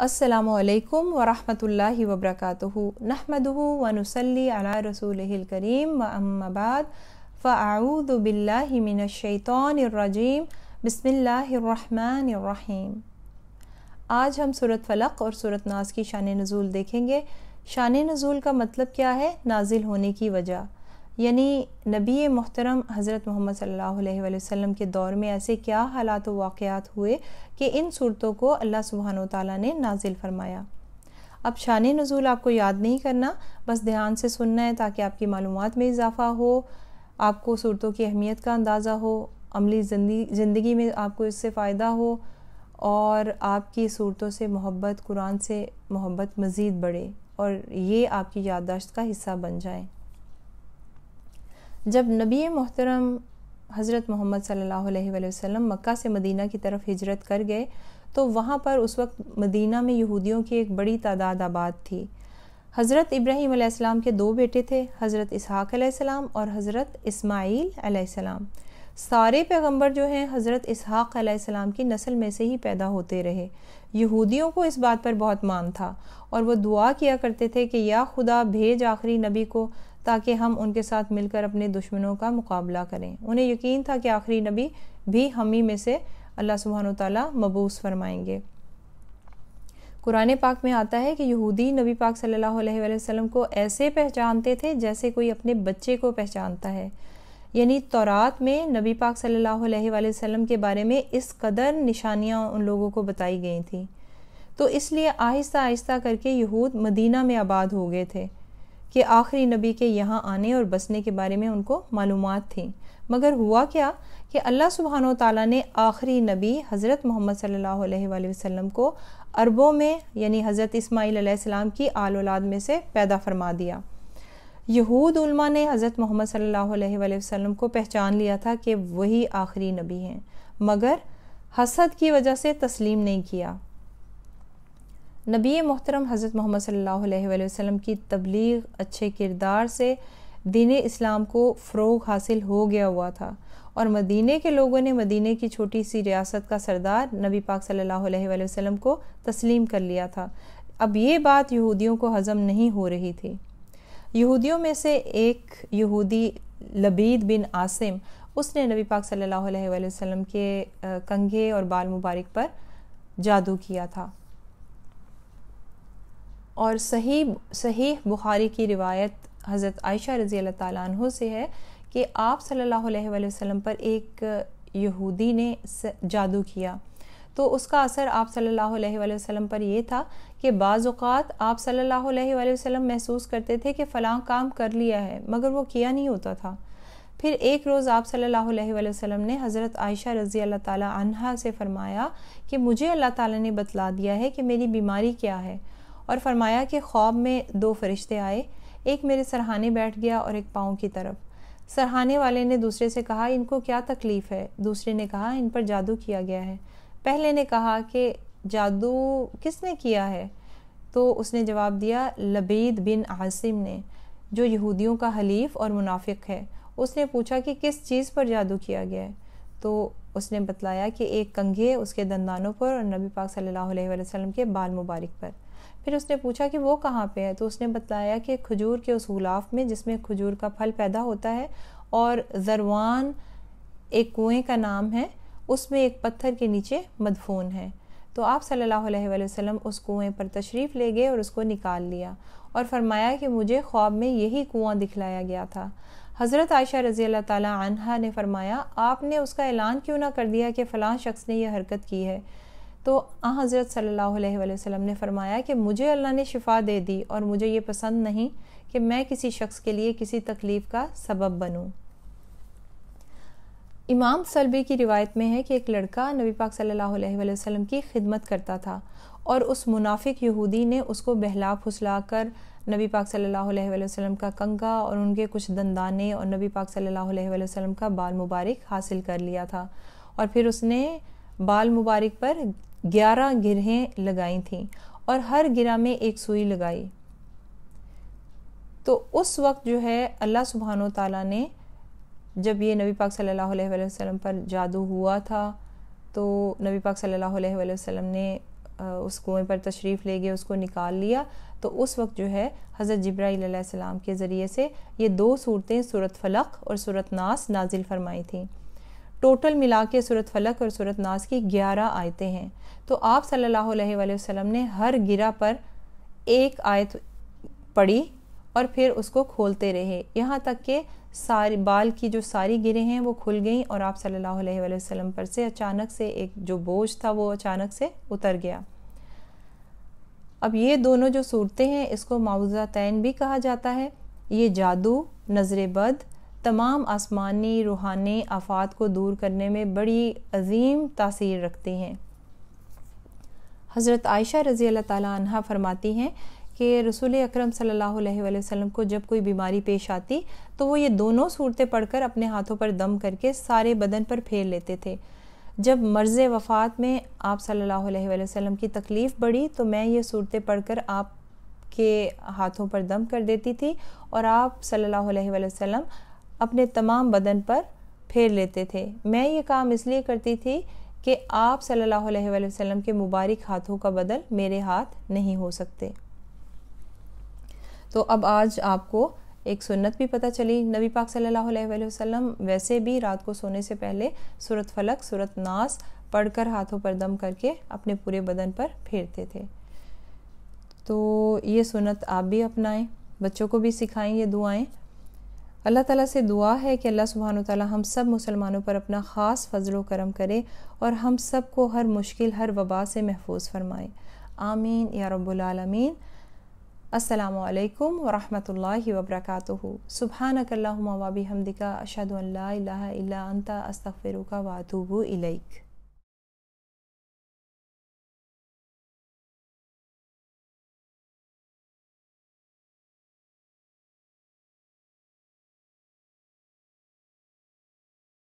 असलकम वरहमल वबरक नहमदू वनसली अला रसूलकरीम वम्माबाद फ़ाऊदबिल्लिमिनशैतरजीम बसमीम आज हम सूरत फ़लक और सूरत नाज की शान नज़ुल देखेंगे शान नज़ुल का मतलब क्या है नाजिल होने की वजह यानी नबी मोहतरम हज़रत मोहम्मद सल्ला वसम के दौर में ऐसे क्या हालात वाक़ात हुए कि इन सूरतों को अल्लाह सुबहान तला ने नाजिल फरमाया अब शान नजूल आपको याद नहीं करना बस ध्यान से सुनना है ताकि आपकी मालूम में इजाफ़ा हो आपको सूरतों की अहमियत का अंदाज़ा हो अमली ज़िंदगी में आपको इससे फ़ायदा हो और आपकी सूरतों से मोहब्बत कुरान से मोहब्बत मज़ीद बढ़े और ये आपकी याददाश्त का हिस्सा बन जाए जब नबी मोहतरम हज़रत मोहम्मद सल्लल्लाहु अलैहि वसल्लम मक्का से मदीना की तरफ हिजरत कर गए तो वहाँ पर उस वक्त मदीना में यहूदियों की एक बड़ी तादाद आबाद थी हज़रत इब्राहीम आसमाम के दो बेटे थे हज़रत इसहाक आसमाम और हज़रत इस्माईल आसमाम सारे पैगंबर जो हैं हज़रत इसहाक़ की नस्ल में से ही पैदा होते रहे यहूदियों को इस बात पर बहुत मान था और वो दुआ किया करते थे कि या खुदा भेज आखिरी नबी को ताकि हम उनके साथ मिलकर अपने दुश्मनों का मुकाबला करें उन्हें यकीन था कि आखिरी नबी भी हम ही में से अल्लाह सुबहान तला मबूस फरमाएंगे कुरान पाक में आता है कि यहूदी नबी पाक सल्लल्लाहु अलैहि वसल्लम को ऐसे पहचानते थे जैसे कोई अपने बच्चे को पहचानता है यानी तौरात में नबी पाक सल्लल्लाहु अलैहि वसल्लम के बारे में इस कदर निशानियाँ उन लोगों को बताई गई थी तो इसलिए आहिस्ता आहिस्ता करके यहूद मदीना में आबाद हो गए थे कि आखिरी नबी के यहाँ आने और बसने के बारे में उनको मालूम थी मगर हुआ क्या कि अल्लाह सुबहान तला ने आखिरी नबी हज़रत मोहम्मद सल्ला वसम को अरबों में यानी हज़रत इस्माईल की आल ओलाद में से पैदा फरमा दिया यहूद उलमा ने हज़रत मोहम्मद सल्ला वसम को पहचान लिया था कि वही आखिरी नबी हैं मगर हसद की वजह से तस्लीम नहीं किया नबी मोहतरम हज़रत मोहम्मद सल्लल्लाहु अलैहि वसल्लम की तबलीग अच्छे किरदार से दीन इस्लाम को फ़रोग हासिल हो गया हुआ था और मदीने के लोगों ने मदीने की छोटी सी रियासत का सरदार नबी पाक सल्लल्लाहु अलैहि वसल्लम को तस्लीम कर लिया था अब ये बात यहूदियों को हज़म नहीं हो रही थी यहूदियों में से एक यहूदी लबीद बिन आसिम उसने नबी पाक सल्लल्लाहु अलैहि वसल्लम के कंघे और बाल मुबारक पर जादू किया था और सही सही बुखारी की रिवायत हज़रत आयशा रज़ी अल्लाह से है कि आप सल्लल्लाहु अलैहि वसल्लम पर एक यहूदी ने जादू किया तो उसका असर आप सल्लल्लाहु अलैहि वसल्लम पर यह था कि बाज़ात आप सल्लल्लाहु अलैहि वसल्लम महसूस करते थे कि फ़लाँ काम कर लिया है मगर वो किया नहीं होता था फिर एक रोज़ आप सल्लल्लाहु अलैहि वसल्लम ने हज़रत आयशा रज़ी अल्लाह तह से फ़रमाया कि मुझे अल्लाह ताला ने बतला दिया है कि मेरी बीमारी क्या है और फरमाया कि ख्वाब में दो फरिश्ते आए एक मेरे सरहाने बैठ गया और एक पाँव की तरफ सरहाने वाले ने दूसरे से कहा इनको क्या तकलीफ़ है दूसरे ने कहा इन पर जादू किया गया है पहले ने कहा कि जादू किसने किया है तो उसने जवाब दिया लबीद बिन आसिम ने जो यहूदियों का हलीफ और मुनाफिक है उसने पूछा कि किस चीज़ पर जादू किया गया है तो उसने बतलाया कि एक कंघे उसके दंदानों पर और नबी पाक सल्लल्लाहु अलैहि वसल्लम के बाल मुबारक पर फिर उसने पूछा कि वो कहाँ पे है तो उसने बताया कि खजूर के उस गुलाफ में जिसमें खजूर का फल पैदा होता है और जरवान एक कुएं का नाम है उसमें एक पत्थर के नीचे मदफून है तो आप सल्लल्लाहु अलैहि वसल्लम उस कुएं पर तशरीफ़ ले गए और उसको निकाल लिया और फरमाया कि मुझे ख्वाब में यही कुआँ दिखलाया गया था हज़रत आयशा रज़ी अल्लाह ताली ने फरमाया आपने उसका ऐलान क्यों ना कर दिया कि फ़लाँ शख्स ने यह हरकत की है तो आ हाँ, हज़रत वसल्लम ने फरमाया कि मुझे अल्लाह ने शिफा दे दी और मुझे ये पसंद नहीं कि मैं किसी शख्स के लिए किसी तकलीफ़ का सबब बनूं इमाम सलबी की रिवायत में है कि एक लड़का नबी पाक सल्लल्लाहु अलैहि वसल्लम की खिदमत करता था और उस मुनाफिक यहूदी ने उसको बहला फुसला कर नबी पाक सल्लल्लाहु अलैहि वसल्लम का कंगा और उनके कुछ दंदाने और नबी पाक सल्लल्लाहु अलैहि वसल्लम का बाल मुबारक हासिल कर लिया था और फिर उसने बाल मुबारक पर ग्यारह गिरहें लगाई थीं और हर गिरा में एक सुई लगाई तो उस वक्त जो है अल्लाह सुबहान तला ने जब ये नबी पाक सल्लल्लाहु अलैहि वसल्लम पर जादू हुआ था तो नबी पाक सल्लल्लाहु अलैहि वसल्लम ने उस कुएं पर तशरीफ़ ले गए उसको निकाल लिया तो उस वक्त जो है हज़रत जब्राईसम के ज़रिए से ये दो सूरतें सूरत फ़लक और सूरत नास नाजिल फरमाई थी टोटल मिला के सूरत फलक और सूरत नास की ग्यारह आयतें हैं तो आप सल्लल्लाहु अलैहि वसल्लम ने हर गिरा पर एक आयत पढ़ी और फिर उसको खोलते रहे यहाँ तक कि सारी बाल की जो सारी गिरे हैं वो खुल गईं और आप सल्लल्लाहु अलैहि वसल्लम पर से अचानक से एक जो बोझ था वो अचानक से उतर गया अब ये दोनों जो सूरतें हैं इसको माउजा तैन भी कहा जाता है ये जादू नजर बद तमाम आसमानी रूहानी आफात को दूर करने में बड़ी अजीम तासीर रखती हैं हज़रत आयशा रज़ी अल्लाह फरमाती हैं कि रसूल अकरम सल्लल्लाहु अलैहि वसल्लम को जब कोई बीमारी पेश आती तो वो ये दोनों सूरतें पढ़कर अपने हाथों पर दम करके सारे बदन पर फेर लेते थे जब मर्ज़ वफ़ात में आप सल्लल्लाहु अलैहि वसल्लम की तकलीफ़ बढ़ी तो मैं ये सूरतें पढ़कर आप के हाथों पर दम कर देती थी और आप सल्लल्लाहु अलैहि वसल्लम अपने तमाम बदन पर फेर लेते थे मैं ये काम इसलिए करती थी कि आप सल्लल्लाहु अलैहि वसल्लम के मुबारक हाथों का बदल मेरे हाथ नहीं हो सकते तो अब आज आपको एक सुन्नत भी पता चली नबी पाक सल्लल्लाहु अलैहि वसल्लम वैसे भी रात को सोने से पहले सूरत फलक सूरत नास पढ़कर हाथों पर दम करके अपने पूरे बदन पर फेरते थे तो ये सुन्नत आप भी अपनाएं बच्चों को भी सिखाएं ये दुआएं अल्लाह ताला से दुआ है कि अल्लाह सुबहान ताली हम सब मुसलमानों पर अपना ख़ास फ़जल करम करे और हम सब को हर मुश्किल हर वबा से महफूज फरमाए आमीन या रबालमीन असलकम वरहल वबरक सुबहानकल्ला वबी हमदिका अशद अल्लाह अंता का वातूबू इलैक